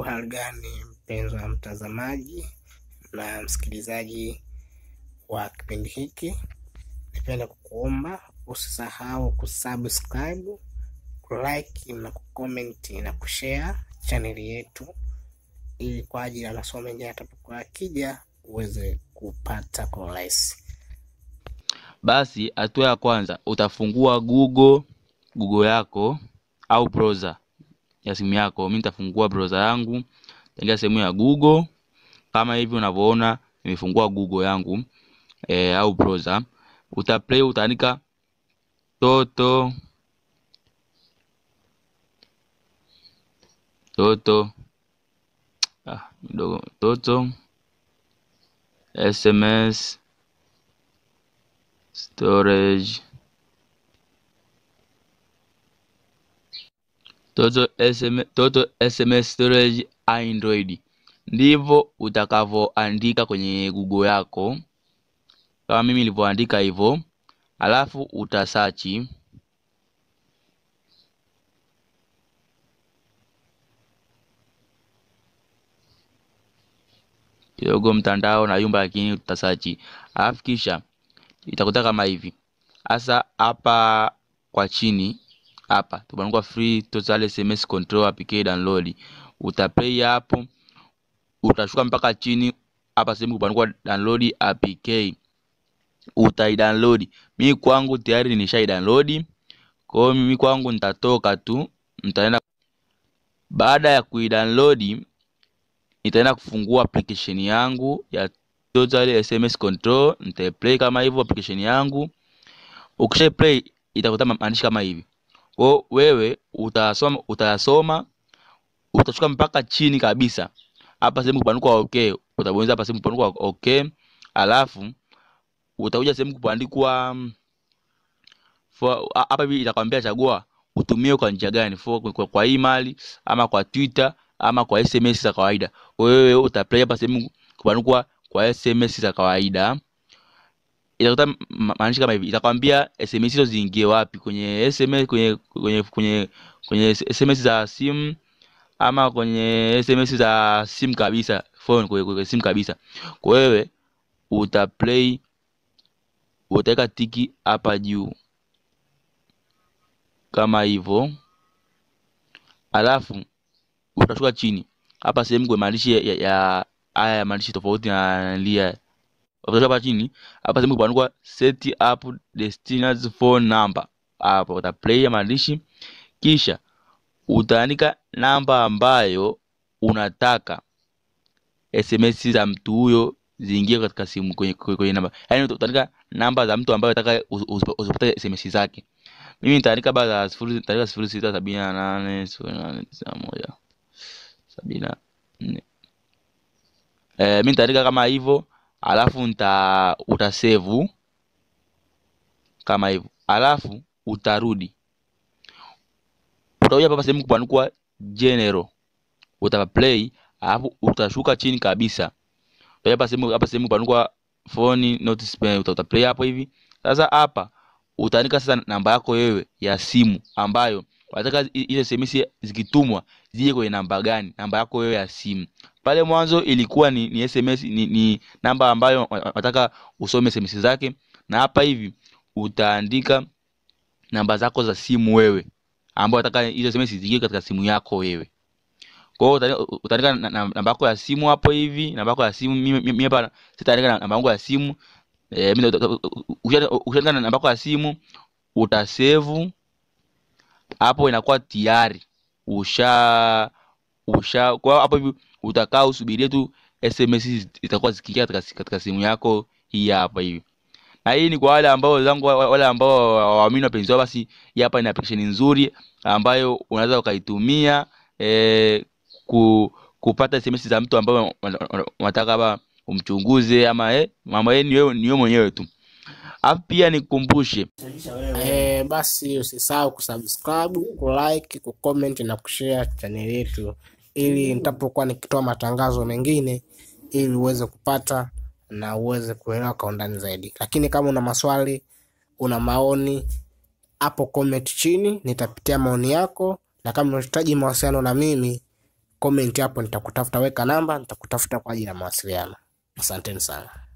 Uhali gani mpenzi wa mtazamaji na msikilizaji wa kipindi hiki, nipenda kukuomba usisahau kusubscribe, kulike na kucomment na kushare chaneli yetu, ili kwa ajili ya masomo mengine atakapokuwa akija uweze kupata kwa urahisi. Basi hatua ya kwanza utafungua Google Google yako au browser ya simu yako. Mimi nitafungua browser yangu, nitaingia sehemu ya Google kama hivi unavyoona nimefungua Google yangu e, au browser. play utaandika toto toto ah, mdogo toto sms storage toto, SM, toto SMS storage Android. Ndivyo utakavyoandika kwenye Google yako kama mimi nilivyoandika hivyo, alafu utasachi kidogo mtandao na yumba, lakini utasachi, alafu kisha itakuta kama hivi. hasa hapa kwa chini hapa tubanangua free total sms control apk download utaplay hapo utashuka mpaka chini hapa sehemu kubanangua download apk utai download mi kwangu tayari download kwa hiyo mimi kwangu nitatoka tu nitaenda baada ya kuidownload nitaenda kufungua application yangu ya total sms control nitaplay kama hivyo application yangu ukisha play itakuta maandishi kama hivi kwa wewe utasoma utayasoma utashuka mpaka chini kabisa. Hapa sehemu kupanuka okay, utabonyeza hapa sehemu kupanuka okay. Alafu utakuja sehemu kupandikwa mm, hapa hivi itakwambia chagua utumie kwa njia gani for, kwa, kwa email ama kwa Twitter ama kwa SMS za kawaida. wewe utaplay hapa sehemu kupanuka kwa SMS za kawaida itakuta maandishi kama hivi, itakwambia SMS hizo ziingie wapi, kwenye SMS, kwenye kwenye kwenye kwenye SMS za simu ama kwenye SMS za simu kabisa, phone, kwenye, kwenye simu kabisa. Kwa wewe uta play, utaweka tiki hapa juu kama hivyo, alafu utashuka chini hapa sehemu kwa maandishi ya haya ya, maandishi tofauti na lia utachora hapa chini hapa sehemu kupaandikwa set up destiners phone number hapo utaplay maandishi kisha utaandika namba ambayo unataka sms za mtu huyo ziingie katika simu kwenye, kwenye namba yaani utaandika namba za mtu ambaye unataka us, sms zake mimi nitaandika baada ya 0 nitaandika sifuri sita sabini na eh, mimi nitaandika kama hivyo alafu nita utasevu kama hivyo, alafu utarudi utakuja hapa sehemu kupanukwa general, utapa play, alafu utashuka chini kabisa, utakuja hapa sehemu hapa sehemu kupanukwa phone not spend, eh, uta play hapo hivi. Sasa hapa utaandika sasa namba yako wewe ya simu ambayo wanataka ile SMS zikitumwa zije kwenye namba gani? Namba yako wewe ya simu. Pale mwanzo ilikuwa ni, ni SMS ni, ni namba ambayo wanataka usome SMS zake, na hapa hivi utaandika namba zako za simu wewe, ambayo unataka hizo SMS zije katika simu yako wewe. Kwa hiyo utaandika namba yako ya simu hapo hivi, namba yako ya simu. Mimi hapa sitaandika namba yangu ya simu. Eh, mimi ushaandika namba yako ya simu, utasave hapo inakuwa tayari usha usha kwa hapo hivi utakaa usubirie tu SMS zitakuwa zikiingia katika, katika simu yako hii hapa hivi. Na hii ni kwa wale ambao wenzangu, wale ambao waamini wapenzi wao, basi hii hapa ni application nzuri ambayo unaweza ukaitumia eh, ku, kupata SMS za mtu ambaye unataka umchunguze ama eh, mambo yenu eh, ni wewe mwenyewe tu. Alafu pia nikumbushe eh, basi usisahau kusubscribe, kulike, kucomment na kushare channel yetu, ili nitapokuwa nikitoa matangazo mengine, ili uweze kupata na uweze kuelewa kwa undani zaidi. Lakini kama una maswali, una maoni, hapo comment chini, nitapitia maoni yako, na kama unahitaji mawasiliano na mimi, comment hapo, nitakutafuta. Weka namba, nitakutafuta kwa ajili ya mawasiliano. Asanteni sana.